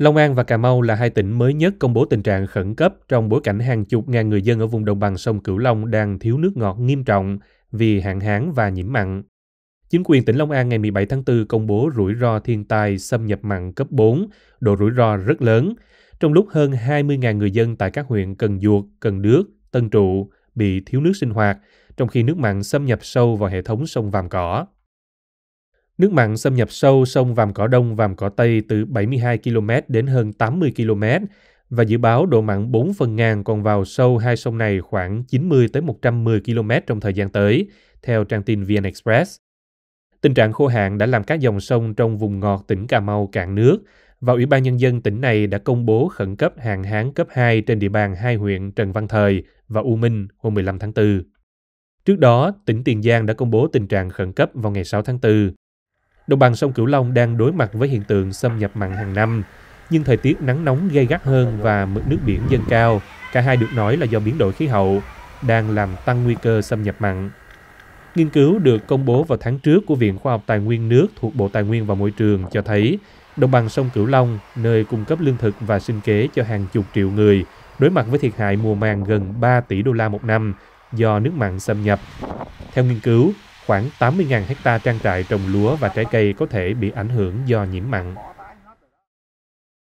Long An và Cà Mau là hai tỉnh mới nhất công bố tình trạng khẩn cấp trong bối cảnh hàng chục ngàn người dân ở vùng đồng bằng sông Cửu Long đang thiếu nước ngọt nghiêm trọng vì hạn hán và nhiễm mặn. Chính quyền tỉnh Long An ngày 17 tháng 4 công bố rủi ro thiên tai xâm nhập mặn cấp 4, độ rủi ro rất lớn, trong lúc hơn 20.000 người dân tại các huyện Cần Duộc, Cần Đước, Tân Trụ bị thiếu nước sinh hoạt, trong khi nước mặn xâm nhập sâu vào hệ thống sông Vàm Cỏ. Nước mặn xâm nhập sâu sông Vàm Cỏ Đông, Vàm Cỏ Tây từ 72 km đến hơn 80 km và dự báo độ mặn 4 phần ngàn còn vào sâu hai sông này khoảng 90 tới 110 km trong thời gian tới, theo trang tin VN Express. Tình trạng khô hạn đã làm các dòng sông trong vùng ngọt tỉnh Cà Mau cạn nước và Ủy ban Nhân dân tỉnh này đã công bố khẩn cấp hạn hán cấp 2 trên địa bàn hai huyện Trần Văn Thời và U Minh hôm 15 tháng 4. Trước đó, tỉnh Tiền Giang đã công bố tình trạng khẩn cấp vào ngày 6 tháng 4 Đồng bằng sông Cửu Long đang đối mặt với hiện tượng xâm nhập mặn hàng năm, nhưng thời tiết nắng nóng gây gắt hơn và mực nước biển dâng cao, cả hai được nói là do biến đổi khí hậu, đang làm tăng nguy cơ xâm nhập mặn. Nghiên cứu được công bố vào tháng trước của Viện Khoa học Tài nguyên nước thuộc Bộ Tài nguyên và Môi trường cho thấy đồng bằng sông Cửu Long, nơi cung cấp lương thực và sinh kế cho hàng chục triệu người, đối mặt với thiệt hại mùa màng gần 3 tỷ đô la một năm do nước mặn xâm nhập. Theo nghiên cứu, khoảng 80.000 hecta trang trại trồng lúa và trái cây có thể bị ảnh hưởng do nhiễm mặn.